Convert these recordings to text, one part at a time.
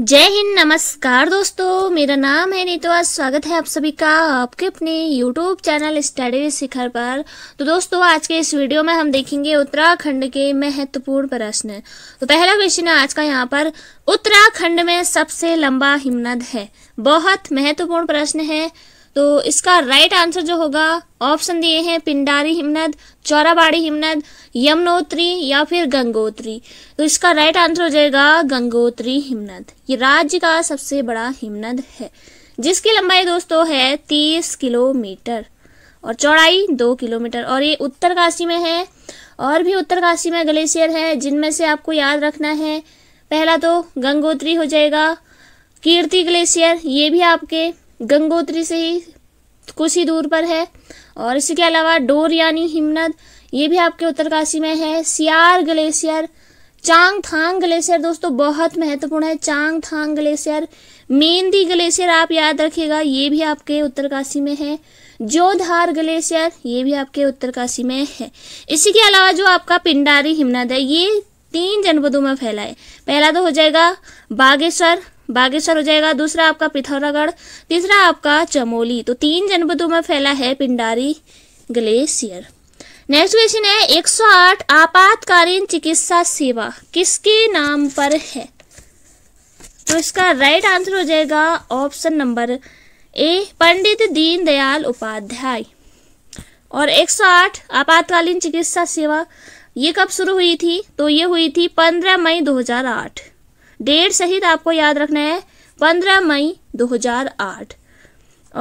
जय हिंद नमस्कार दोस्तों मेरा नाम है नीतवा स्वागत है आप सभी का आपके अपने यूट्यूब चैनल स्टडी शिखर पर तो दोस्तों आज के इस वीडियो में हम देखेंगे उत्तराखंड के महत्वपूर्ण प्रश्न तो पहला क्वेश्चन है आज का यहाँ पर उत्तराखंड में सबसे लंबा हिमनद है बहुत महत्वपूर्ण प्रश्न है तो इसका राइट आंसर जो होगा ऑप्शन दिए हैं पिंडारी हिमनद चौराबाड़ी हिमनद यमुनोत्री या फिर गंगोत्री तो इसका राइट आंसर हो जाएगा गंगोत्री हिमनद ये राज्य का सबसे बड़ा हिमनद है जिसकी लंबाई दोस्तों है तीस किलोमीटर और चौड़ाई दो किलोमीटर और ये उत्तरकाशी में है और भी उत्तरकाशी में ग्लेशियर है जिनमें से आपको याद रखना है पहला तो गंगोत्री हो जाएगा कीर्ति ग्लेशियर ये भी आपके गंगोत्री से ही कुछ ही दूर पर है और इसके अलावा डोर यानी हिमनद ये भी आपके उत्तरकाशी में है सियार ग्लेशियर चांग थांग ग्लेशियर दोस्तों बहुत महत्वपूर्ण है चांग थांग ग्लेशियर मेहंदी ग्लेशियर आप याद रखिएगा ये भी आपके उत्तरकाशी में है जोधार ग्लेशियर ये भी आपके उत्तरकाशी में है इसी के अलावा जो आपका पिंडारी हिमनद है ये तीन जनपदों में फैला है पहला तो हो जाएगा बागेश्वर बागेश्वर हो जाएगा दूसरा आपका पिथौरागढ़ तीसरा आपका चमोली तो तीन जनपदों में फैला है पिंडारी ग्लेशियर नेक्स्ट क्वेश्चन है 108 आपातकालीन चिकित्सा सेवा किसके नाम पर है तो इसका राइट आंसर हो जाएगा option number A Pandit Deendayal Upadhyay और 108 आपातकालीन चिकित्सा सेवा ये कब शुरू हुई थी तो ये हुई थी 15 मई 2008 डेट सहित आपको याद रखना है पंद्रह मई 2008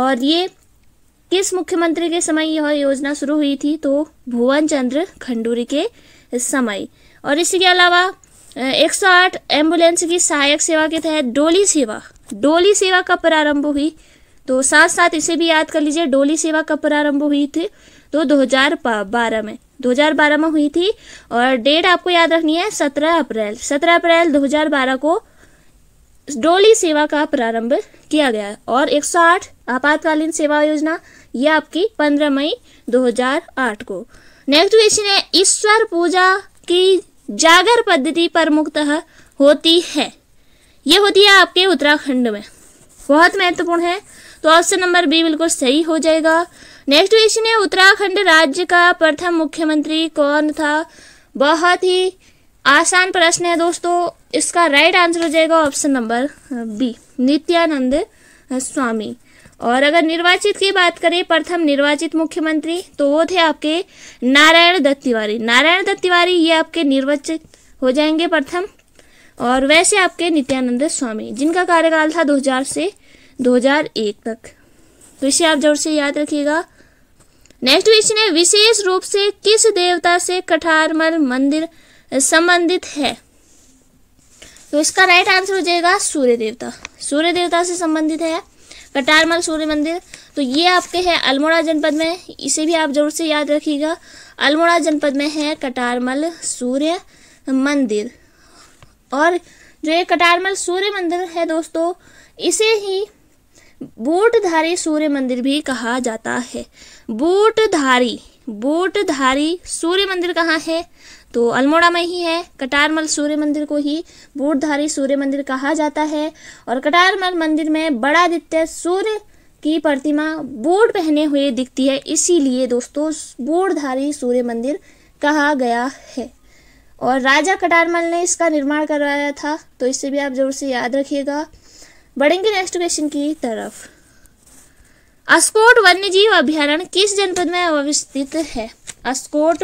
और ये किस मुख्यमंत्री के समय यह योजना शुरू हुई थी तो भुवन चंद्र खंडूरी के समय और इसी के अलावा 108 एम्बुलेंस की सहायक सेवा के तहत डोली सेवा डोली सेवा कब प्रारंभ हुई तो साथ साथ इसे भी याद कर लीजिए डोली सेवा कब प्रारंभ हुई थी तो बारह में 2012 में हुई थी और डेट आपको याद रखनी है 17 अप्रैल 17 अप्रैल 2012 को डोली सेवा का प्रारंभ किया गया और 108 आपातकालीन सेवा योजना ये आपकी 15 मई 2008 को नेक्स्ट क्वेश्चन है ईश्वर पूजा की जागर पद्धति प्रमुखतः होती है ये होती है आपके उत्तराखंड में बहुत महत्वपूर्ण है तो ऑप्शन नंबर बी बिल्कुल सही हो जाएगा नेक्स्ट क्वेश्चन है उत्तराखंड राज्य का प्रथम मुख्यमंत्री कौन था बहुत ही आसान प्रश्न है दोस्तों इसका राइट आंसर हो जाएगा option number B Nityanand Swami और अगर निर्वाचित की बात करें प्रथम निर्वाचित मुख्यमंत्री तो वो थे आपके नारायण दत्त तिवारी नारायण दत्त तिवारी ये आपके निर्वाचित हो जाएंगे प्रथम और वैसे आपके नित्यानंद स्वामी जिनका कार्यकाल था 2000 से 2001 तक तो इसे आप जरूर से याद रखिएगा नेक्स्ट क्वेश्चन है विशेष रूप से किस देवता से कठारमल मंदिर संबंधित है तो इसका राइट आंसर हो जाएगा सूर्य देवता सूर्य देवता से संबंधित है कटारमल सूर्य मंदिर तो ये आपके है अल्मोड़ा जनपद में इसे भी आप जरूर से याद रखिएगा अल्मोड़ा जनपद में है कटारमल सूर्य मंदिर और जो ये कटारमल सूर्य मंदिर है दोस्तों इसे ही बोटधारी सूर्य मंदिर भी कहा जाता है बोटधारी बोटधारी सूर्य मंदिर कहाँ है तो अल्मोड़ा में ही है कटारमल सूर्य मंदिर को ही बोटधारी सूर्य मंदिर कहा जाता है और कटारमल मंदिर में बड़ा आदित्य सूर्य की प्रतिमा बूट पहने हुए दिखती है इसीलिए दोस्तों बोर्डधारी सूर्य मंदिर कहा गया है और राजा कटारमल ने इसका निर्माण करवाया था तो इसे भी आप जरूर से याद रखिएगा बढ़ेंगे नेक्स्ट क्वेश्चन की तरफ अस्कोट वन्य जीव अभ्यारण्य किस जनपद में अवस्थित है अस्कोट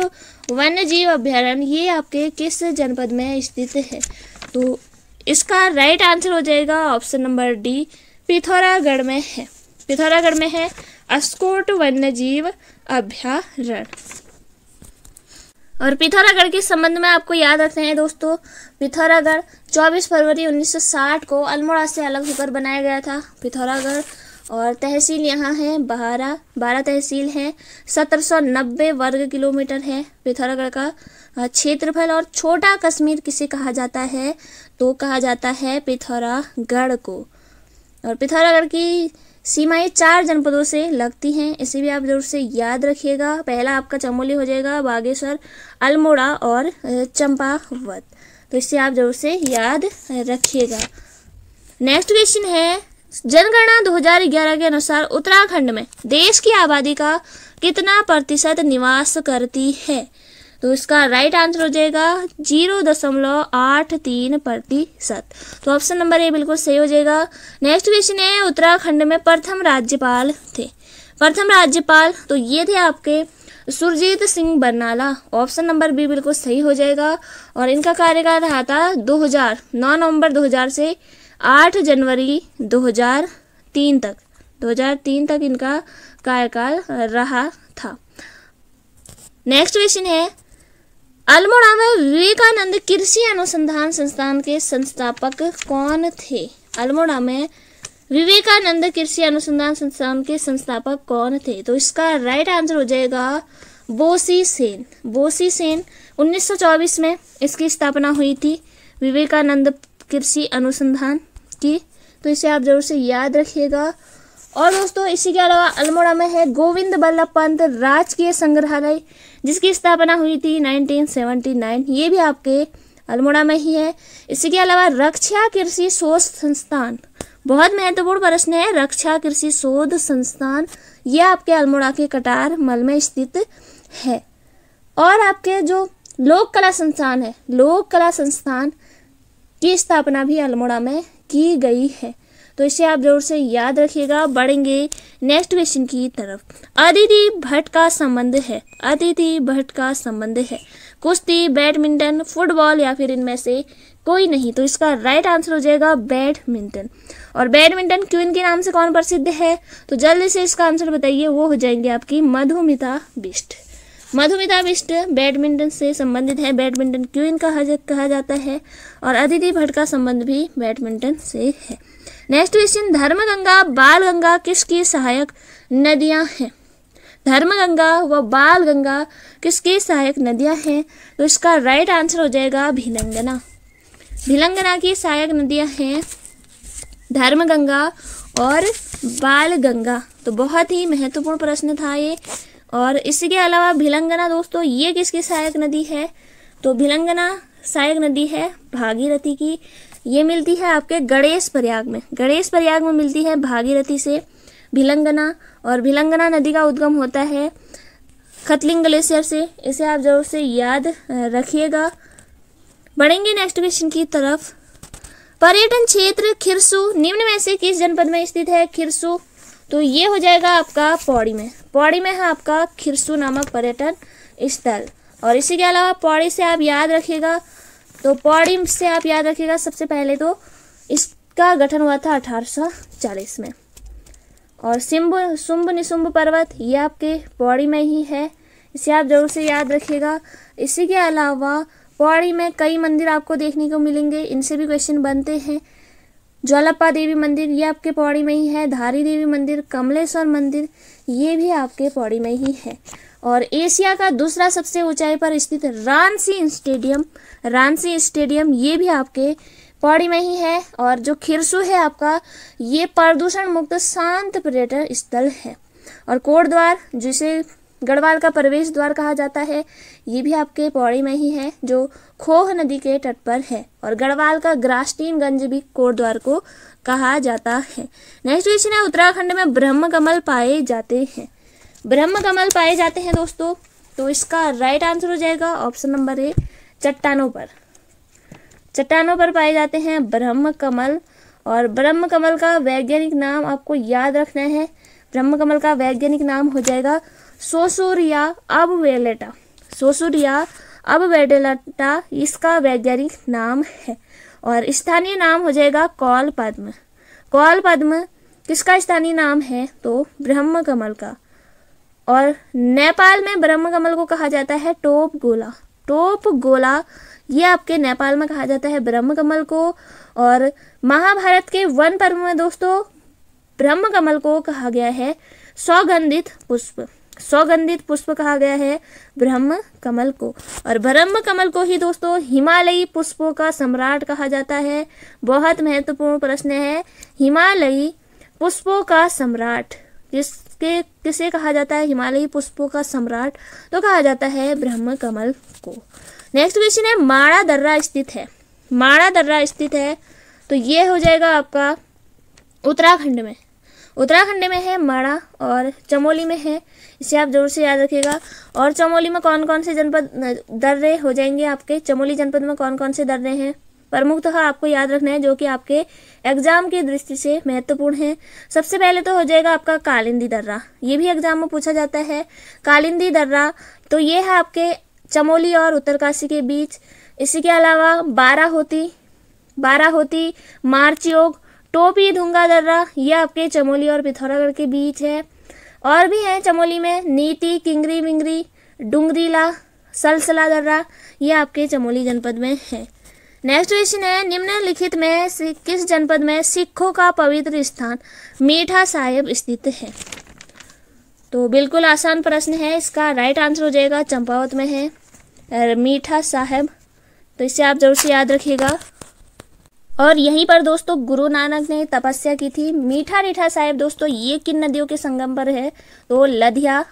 वन्य जीव अभ्यारण्य ये आपके किस जनपद में स्थित है तो इसका राइट आंसर हो जाएगा ऑप्शन नंबर डी पिथौरागढ़ में है पिथौरागढ़ में है अस्कोट वन्य जीव अभ्यारण और पिथौरागढ़ के संबंध में आपको याद आते हैं दोस्तों पिथौरागढ़ 24 फरवरी 1960 को अल्मोड़ा से अलग होकर बनाया गया था पिथौरागढ़ और तहसील यहाँ है बहारा बारह तहसील है 1790 वर्ग किलोमीटर है पिथौरागढ़ का क्षेत्रफल और छोटा कश्मीर किसे कहा जाता है तो कहा जाता है पिथौरागढ़ को और पिथौरागढ़ की सीमाएं चार जनपदों से लगती हैं इसे भी आप जरूर से याद रखिएगा पहला आपका चमोली हो जाएगा बागेश्वर अल्मोड़ा और चंपावत तो इसे आप जरूर से याद रखिएगा नेक्स्ट क्वेश्चन है जनगणना 2011 के अनुसार उत्तराखंड में देश की आबादी का कितना प्रतिशत निवास करती है तो इसका राइट आंसर हो जाएगा जीरो दशमलव आठ तीन प्रतिशत तो ऑप्शन नंबर ए बिल्कुल सही हो जाएगा नेक्स्ट क्वेश्चन है उत्तराखंड में प्रथम राज्यपाल थे प्रथम राज्यपाल तो ये थे आपके Surjit Singh Barnala option number B बिल्कुल सही हो जाएगा और इनका कार्यकाल रहा था नौ नवम्बर नवंबर हजार से आठ जनवरी तीन तक 2003 तक इनका कार्यकाल रहा था नेक्स्ट क्वेश्चन है अल्मोड़ा में विवेकानंद कृषि अनुसंधान संस्थान के संस्थापक कौन थे अल्मोड़ा में विवेकानंद कृषि अनुसंधान संस्थान के संस्थापक कौन थे तो इसका राइट आंसर हो जाएगा बोसी सेन बोसी सेन चौबीस में इसकी स्थापना हुई थी विवेकानंद कृषि अनुसंधान की तो इसे आप जरूर से याद रखिएगा और दोस्तों इसी के अलावा अल्मोड़ा में है गोविंद बल्लभ पंत राजकीय संग्रहालय जिसकी स्थापना हुई थी 1979 ये भी आपके अल्मोड़ा में ही है इसके अलावा रक्षा कृषि शोध संस्थान बहुत महत्वपूर्ण प्रश्न है रक्षा कृषि शोध संस्थान ये आपके अल्मोड़ा के कटार मल में स्थित है और आपके जो लोक कला संस्थान है लोक कला संस्थान की स्थापना भी अल्मोड़ा में की गई है तो इसे आप जरूर से याद रखिएगा बढ़ेंगे नेक्स्ट क्वेश्चन की तरफ अदिति भट्ट का संबंध है अदिति भट्ट का संबंध है कुश्ती बैडमिंटन फुटबॉल या फिर इनमें से कोई नहीं तो इसका राइट आंसर हो जाएगा बैडमिंटन और बैडमिंटन क्यों इनके नाम से कौन प्रसिद्ध है तो जल्दी से इसका आंसर बताइए वो हो जाएंगे आपकी मधुमिता बिष्ट मधुमिता बिष्ट बैडमिंटन से संबंधित है बैडमिंटन क्यों इनका कहा जाता है और अदिति भट्ट का संबंध भी बैडमिंटन से है नेक्स्ट क्वेश्चन धर्मगंगा बाल गंगा किसकी सहायक नदियां हैं धर्मगंगा व बाल गंगा किसकी सहायक नदियां हैं तो इसका राइट आंसर हो जाएगा भिलंगना भिलंगना की सहायक नदियां हैं धर्मगंगा और बाल गंगा तो बहुत ही महत्वपूर्ण प्रश्न था ये और इसके अलावा भिलंगना दोस्तों ये किसकी सहायक नदी है तो भिलंगना सहायक नदी है भागीरथी की ये मिलती है आपके गणेश प्रयाग में गणेश प्रयाग में मिलती है भागीरथी से भिलंगना और भिलंगना नदी का उद्गम होता है खतलिंग ग्लेशियर से इसे आप जरूर से याद रखिएगा बढ़ेंगे नेक्स्ट क्वेश्चन की तरफ पर्यटन क्षेत्र खिरसू निम्न में से किस जनपद में स्थित है खिरसू तो ये हो जाएगा आपका पौड़ी में पौड़ी में है आपका खिरसू नामक पर्यटन स्थल और इसी के अलावा पौड़ी से आप याद रखिएगा तो पौड़ी से आप याद रखिएगा सबसे पहले तो इसका गठन हुआ था 1840 में और सिम्ब सुम्ब निशुम्ब पर्वत ये आपके पौड़ी में ही है इसे आप जरूर से याद रखिएगा इसी के अलावा पौड़ी में कई मंदिर आपको देखने को मिलेंगे इनसे भी क्वेश्चन बनते हैं ज्वालापा देवी मंदिर ये आपके पौड़ी में ही है धारी देवी मंदिर कमलेश्वर मंदिर ये भी आपके पौड़ी में ही है और एशिया का दूसरा सबसे ऊंचाई पर स्थित रानसी स्टेडियम रामसी स्टेडियम ये भी आपके पौड़ी में ही है और जो खिरसू है आपका ये प्रदूषण मुक्त शांत पर्यटन स्थल है और कोटद्वार जिसे गढ़वाल का प्रवेश द्वार कहा जाता है ये भी आपके पौड़ी में ही है जो खोह नदी के तट पर है और गढ़वाल का ग्रास्टीनगंज भी कोटद्वार को कहा जाता है नेक्स्ट क्वेश्चन है उत्तराखंड में ब्रह्म कमल पाए जाते हैं ब्रह्म कमल पाए जाते हैं दोस्तों तो इसका राइट आंसर हो जाएगा ऑप्शन नंबर ए चट्टानों पर चट्टानों पर पाए जाते हैं ब्रह्म कमल और ब्रह्म कमल का वैज्ञानिक नाम आपको याद रखना है ब्रह्म कमल का वैज्ञानिक नाम हो जाएगा या अब वेलेटा सोसुरिया अब वेडेलाटा इसका वैज्ञानिक नाम है और स्थानीय नाम हो जाएगा कौल पद्म कौल पद्म किसका स्थानीय नाम है तो ब्रह्म कमल का और नेपाल में ब्रह्म कमल को कहा जाता है टोप गोला टोप गोला ये आपके नेपाल में कहा जाता है ब्रह्म कमल को और महाभारत के वन पर्व में दोस्तों ब्रह्म कमल को कहा गया है सौगंधित पुष्प सौगंधित पुष्प कहा गया है ब्रह्म कमल को और ब्रह्म कमल को ही दोस्तों हिमालयी पुष्पों का सम्राट कहा जाता है बहुत महत्वपूर्ण प्रश्न है हिमालयी पुष्पों का सम्राट जिस किसके किसे कहा जाता है हिमालयी पुष्पों का सम्राट तो कहा जाता है ब्रह्म कमल को नेक्स्ट क्वेश्चन है माड़ा दर्रा स्थित है माड़ा दर्रा स्थित है तो ये हो जाएगा आपका उत्तराखंड में उत्तराखंड में है माड़ा और चमोली में है इसे आप जरूर से याद रखिएगा और चमोली में कौन कौन से जनपद दर्रे हो जाएंगे आपके चमोली जनपद में कौन कौन से दर्रे हैं प्रमुख तो आपको याद रखना है जो कि आपके एग्जाम की दृष्टि से महत्वपूर्ण है सबसे पहले तो हो जाएगा आपका कालिंदी दर्रा ये भी एग्जाम में पूछा जाता है कालिंदी दर्रा तो ये है आपके चमोली और उत्तरकाशी के बीच इसी के अलावा बारह होती बारह होती मार्च योग टोपी ढूंगा दर्रा ये आपके चमोली और पिथौरागढ़ के बीच है और भी हैं चमोली में नीति किंगरी मिंगरी डूंगरीला सलसला दर्रा ये आपके चमोली जनपद में है नेक्स्ट क्वेश्चन है निम्नलिखित में किस जनपद में सिखों का पवित्र स्थान मीठा साहिब स्थित है तो बिल्कुल आसान प्रश्न है इसका राइट आंसर हो जाएगा चंपावत में है मीठा साहिब तो इसे आप जरूर से याद रखिएगा और यहीं पर दोस्तों गुरु नानक ने तपस्या की थी मीठा रीठा साहिब दोस्तों ये किन नदियों के संगम पर है तो लधिया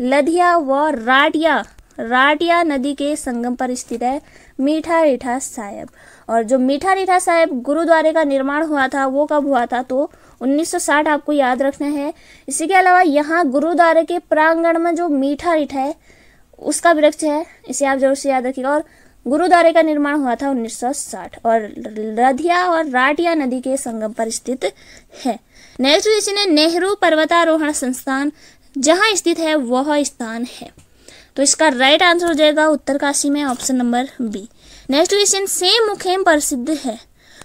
लधिया व राटिया राटिया नदी के संगम पर स्थित है मीठा रीठा साहेब और जो मीठा रीठा साहेब गुरुद्वारे का निर्माण हुआ था वो कब हुआ था तो 1960 आपको याद रखना है इसी के अलावा यहाँ गुरुद्वारे के प्रांगण में जो मीठा रीठा है उसका वृक्ष है इसे आप जरूर से याद रखिएगा और गुरुद्वारे का निर्माण हुआ था 1960 और रधिया और राटिया नदी के संगम पर स्थित है नेक्स्ट इसी ने नेहरू पर्वतारोहण संस्थान जहाँ स्थित है वह स्थान है तो इसका राइट आंसर हो जाएगा उत्तरकाशी में option number B next question Sem Mukhem प्रसिद्ध है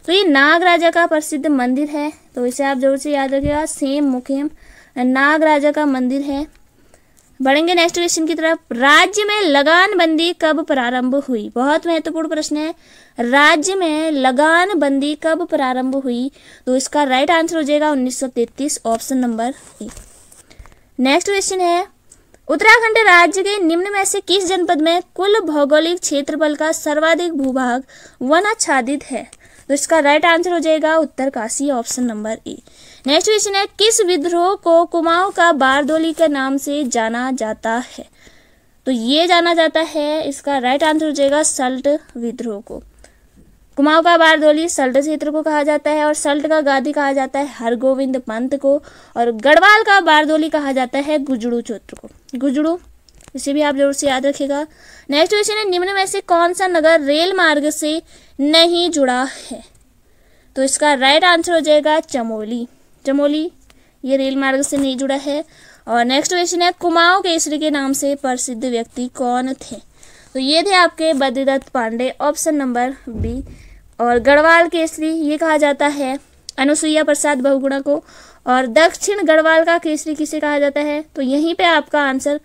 तो ये नाग राजा का प्रसिद्ध मंदिर है तो इसे आप जरूर से याद रखिएगा सेम मुखेम नाग राजा का मंदिर है बढ़ेंगे नेक्स्ट क्वेश्चन की तरफ राज्य में लगान बंदी कब प्रारंभ हुई बहुत महत्वपूर्ण प्रश्न है राज्य में लगान बंदी कब प्रारंभ हुई तो इसका राइट आंसर हो जाएगा 1933 option number A next question है उत्तराखंड राज्य के निम्न में से किस जनपद में कुल भौगोलिक क्षेत्रफल का सर्वाधिक भूभाग वन आच्छादित है तो इसका राइट आंसर हो जाएगा Uttarkashi option number A next question है किस विद्रोह को कुमाऊं का बारदोली के नाम से जाना जाता है तो ये जाना जाता है इसका राइट आंसर हो जाएगा सल्ट विद्रोह को कुमाऊं का बारदोली सल्ट क्षेत्र को कहा जाता है और सल्ट का गादी कहा जाता है हरगोविंद पंत को और गढ़वाल का बारदोली कहा जाता है गुजड़ू क्षेत्र को गुजड़ू इसे भी आप जरूर से याद रखेगा नेक्स्ट क्वेश्चन है निम्न में से कौन सा नगर रेल मार्ग से नहीं जुड़ा है तो इसका राइट आंसर हो जाएगा चमोली चमोली ये रेल मार्ग से नहीं जुड़ा है और नेक्स्ट क्वेश्चन है कुमाऊं केसरी के नाम से प्रसिद्ध व्यक्ति कौन थे तो ये थे आपके Badridatt Pandey option number B और गढ़वाल केसरी ये कहा जाता है अनुसुईया प्रसाद बहुगुणा को और दक्षिण गढ़वाल का केसरी किसे कहा जाता है तो यहीं पे आपका आंसर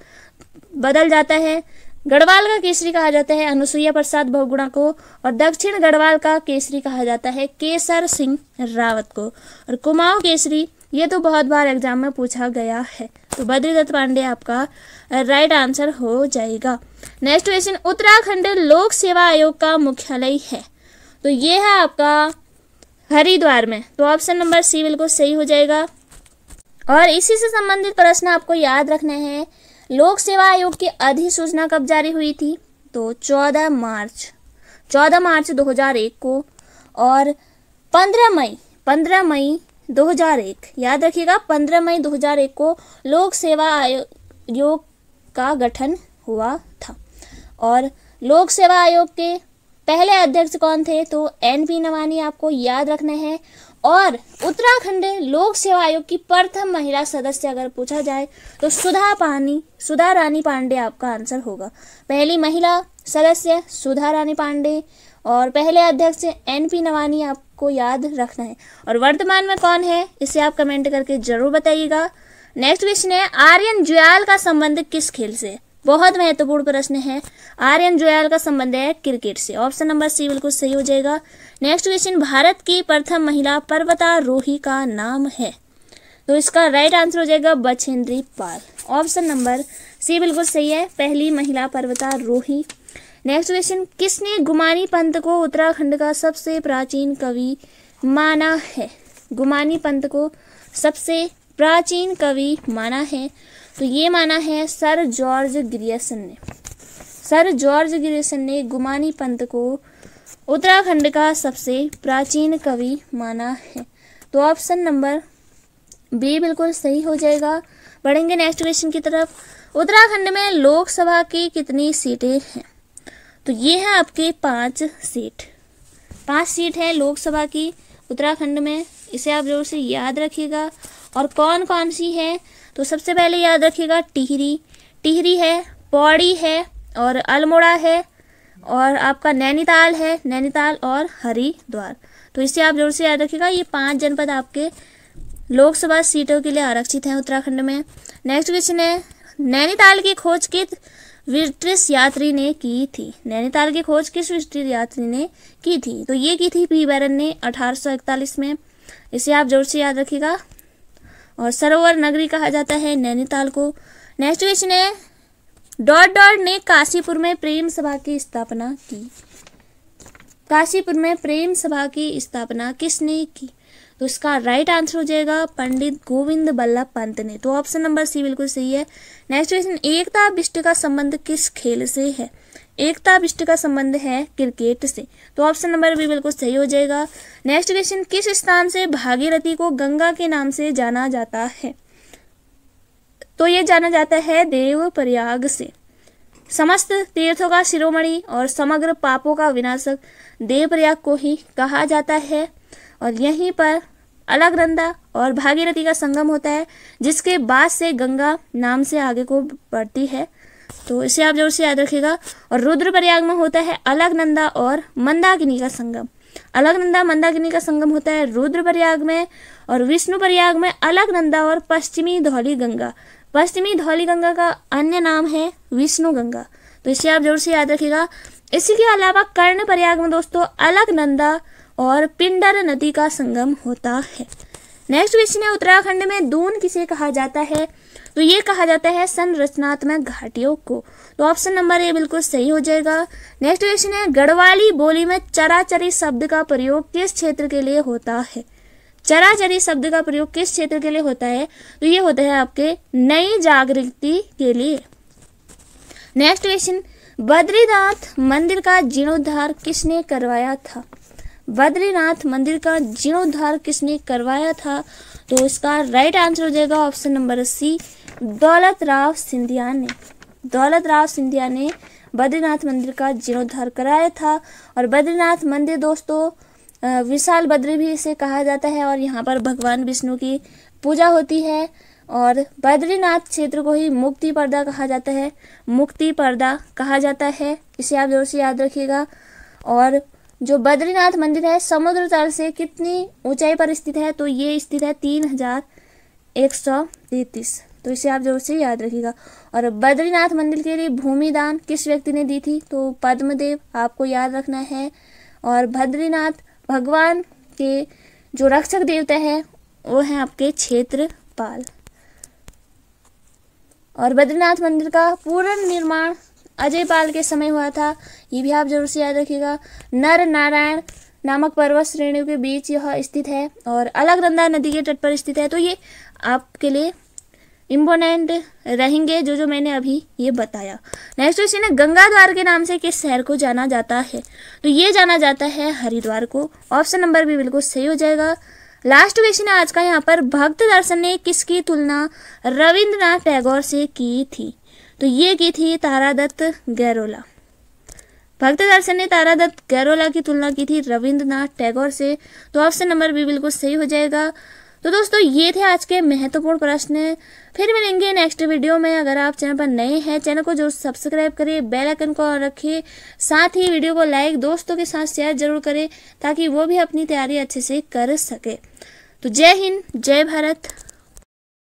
बदल जाता है गढ़वाल का केसरी कहा जाता है अनुसुईया प्रसाद बहुगुणा को और दक्षिण गढ़वाल का केसरी कहा जाता है केसर सिंह रावत को और कुमाऊं केसरी ये तो बहुत बार एग्जाम में पूछा गया है तो बद्री दत्त पांडे आपका राइट आंसर हो जाएगा नेक्स्ट क्वेश्चन उत्तराखंड लोक सेवा आयोग का मुख्यालय है तो ये है आपका हरिद्वार में तो ऑप्शन नंबर सी बिल्कुल सही हो जाएगा और इसी से संबंधित प्रश्न आपको याद रखने हैं लोक सेवा आयोग की अधिसूचना कब जारी हुई थी तो 14 मार्च 14 मार्च 2001 को और 15 मई 15 मई 2001 याद रखिएगा 15 मई 2001 को लोक सेवा आयोग का गठन हुआ था और लोक सेवा आयोग के पहले अध्यक्ष कौन थे तो एन पी नवानी आपको याद रखना है और उत्तराखंड लोक सेवा आयोग की प्रथम महिला सदस्य अगर पूछा जाए तो सुधा पानी सुधा रानी पांडे आपका आंसर होगा पहली महिला सदस्य सुधा रानी पांडे और पहले अध्यक्ष एन पी नवानी आपको याद रखना है और वर्तमान में कौन है इसे आप कमेंट करके जरूर बताइएगा नेक्स्ट क्वेश्चन है आर्यन जुयाल का संबंध किस खेल से बहुत महत्वपूर्ण प्रश्न है आर्यन जोयाल का संबंध है क्रिकेट से ऑप्शन नंबर सी बिल्कुल सही हो जाएगा नेक्स्ट क्वेश्चन भारत की प्रथम महिला पर्वतारोही का नाम है तो इसका राइट आंसर हो जाएगा Bachendri Pal option number C बिल्कुल सही है पहली महिला पर्वतारोही नेक्स्ट क्वेश्चन किसने गुमानी पंत को उत्तराखंड का सबसे प्राचीन कवि माना है गुमानी पंत को सबसे प्राचीन कवि माना है तो ये माना है सर जॉर्ज ग्रियसन ने सर जॉर्ज ग्रियसन ने गुमानी पंत को उत्तराखंड का सबसे प्राचीन कवि माना है तो ऑप्शन नंबर बी बिल्कुल सही हो जाएगा बढ़ेंगे नेक्स्ट क्वेश्चन की तरफ उत्तराखंड में लोकसभा की कितनी सीटें हैं तो ये है आपके पांच सीट पांच सीट है लोकसभा की उत्तराखंड में इसे आप जरूर से याद रखिएगा और कौन कौन सी है तो सबसे पहले याद रखिएगा टिहरी टिहरी है पौड़ी है और अल्मोड़ा है और आपका नैनीताल है नैनीताल और हरिद्वार तो इसे आप जरूर से याद रखिएगा ये पांच जनपद आपके लोकसभा सीटों के लिए आरक्षित हैं उत्तराखंड में नेक्स्ट क्वेश्चन है नैनीताल की खोज किस विट्रिस यात्री ने की थी नैनीताल की खोज किस विट्रिस यात्री ने की थी तो ये की थी पी बैरन ने अठारह में इसे आप जरूर से याद रखिएगा और सरोवर नगरी कहा जाता है नैनीताल को नेक्स्ट क्वेश्चन है डॉट डॉट ने काशीपुर में प्रेम सभा की स्थापना की काशीपुर में प्रेम सभा की स्थापना किसने की तो इसका राइट आंसर हो जाएगा पंडित गोविंद बल्लभ पंत ने तो ऑप्शन नंबर सी बिल्कुल सही है नेक्स्ट क्वेश्चन एकता बिष्ट का संबंध किस खेल से है एकता विष्ट का संबंध है क्रिकेट से तो ऑप्शन नंबर भी बिल्कुल सही हो जाएगा नेक्स्ट क्वेश्चन किस स्थान से भागीरथी को गंगा के नाम से जाना जाता है तो ये जाना जाता है देव प्रयाग से समस्त तीर्थों का शिरोमणि और समग्र पापों का विनाशक देव प्रयाग को ही कहा जाता है और यहीं पर अलगनंदा और भागीरथी का संगम होता है जिसके बाद से गंगा नाम से आगे को बढ़ती है तो इसे आप जरूर से याद रखिएगा और रुद्रप्रयाग में होता है अलगनंदा और मंदाकिनी का संगम अलगनंदा मंदाकिनी का संगम होता है रुद्रप्रयाग में और विष्णु प्रयाग में अलगनंदा और पश्चिमी धौली गंगा पश्चिमी धौली गंगा का अन्य नाम है विष्णु गंगा तो इसे आप जरूर से याद रखिएगा इसी के अलावा कर्ण प्रयाग में दोस्तों अलगनंदा और पिंडर नदी का संगम होता है नेक्स्ट क्वेश्चन है उत्तराखंड में दून किसे कहा जाता है तो ये कहा जाता है संरचनात्मक घाटियों को तो ऑप्शन नंबर ए बिल्कुल सही हो जाएगा नेक्स्ट क्वेश्चन है गढ़वाली बोली में चराचरी शब्द का प्रयोग किस क्षेत्र के लिए होता है चराचरी शब्द का प्रयोग किस क्षेत्र के लिए होता है तो ये होता है आपके नई जागृति के लिए नेक्स्ट क्वेश्चन बद्रीनाथ मंदिर का जीर्णोद्धार किसने करवाया था बद्रीनाथ मंदिर का जीर्णोद्धार किसने करवाया था तो इसका राइट आंसर हो जाएगा ऑप्शन नंबर सी दौलत राव सिंधिया ने दौलत राव सिंधिया ने बद्रीनाथ मंदिर का जीर्णोद्धार कराया था और बद्रीनाथ मंदिर दोस्तों विशाल बद्री भी इसे कहा जाता है और यहाँ पर भगवान विष्णु की पूजा होती है और बद्रीनाथ क्षेत्र को ही मुक्ति पर्दा कहा जाता है मुक्ति पर्दा कहा जाता है इसे आप जरूर से याद रखिएगा और जो बद्रीनाथ मंदिर है समुद्र तल से कितनी ऊंचाई पर स्थित है तो ये स्थित है तीन हजार एक सौ तैतीस तो इसे आप जरूर से याद रखिएगा और बद्रीनाथ मंदिर के लिए भूमि दान किस व्यक्ति ने दी थी तो पद्मदेव आपको याद रखना है और बद्रीनाथ भगवान के जो रक्षक देवता है वो है आपके क्षेत्रपाल और बद्रीनाथ मंदिर का पूर्ण निर्माण अजय पाल के समय हुआ था ये भी आप जरूर से याद रखिएगा नर नारायण नामक पर्वत श्रेणियों के बीच यह स्थित है और अलग नंदा नदी के तट पर स्थित है तो ये आपके लिए इम्पोर्टेंट रहेंगे जो जो मैंने अभी ये बताया नेक्स्ट तो क्वेश्चन है गंगा द्वार के नाम से किस शहर को जाना जाता है तो ये जाना जाता है हरिद्वार को ऑप्शन नंबर भी बिल्कुल सही हो जाएगा लास्ट क्वेश्चन आज का यहाँ पर भक्त दर्शन ने किसकी तुलना रविन्द्रनाथ टैगोर से की थी तो ये की थी तारा दत्त गैरोला भक्त दर्शन ने तारा दत्त गैरोला की तुलना की थी रविंद्रनाथ टैगोर से तो ऑप्शन नंबर बी बिल्कुल सही हो जाएगा तो दोस्तों ये थे आज के महत्वपूर्ण प्रश्न फिर मिलेंगे नेक्स्ट वीडियो में अगर आप चैनल पर नए हैं चैनल को जरूर सब्सक्राइब करें बेल आइकन को रखें साथ ही वीडियो को लाइक दोस्तों के साथ शेयर जरूर करें ताकि वो भी अपनी तैयारी अच्छे से कर सके तो जय हिंद जय भारत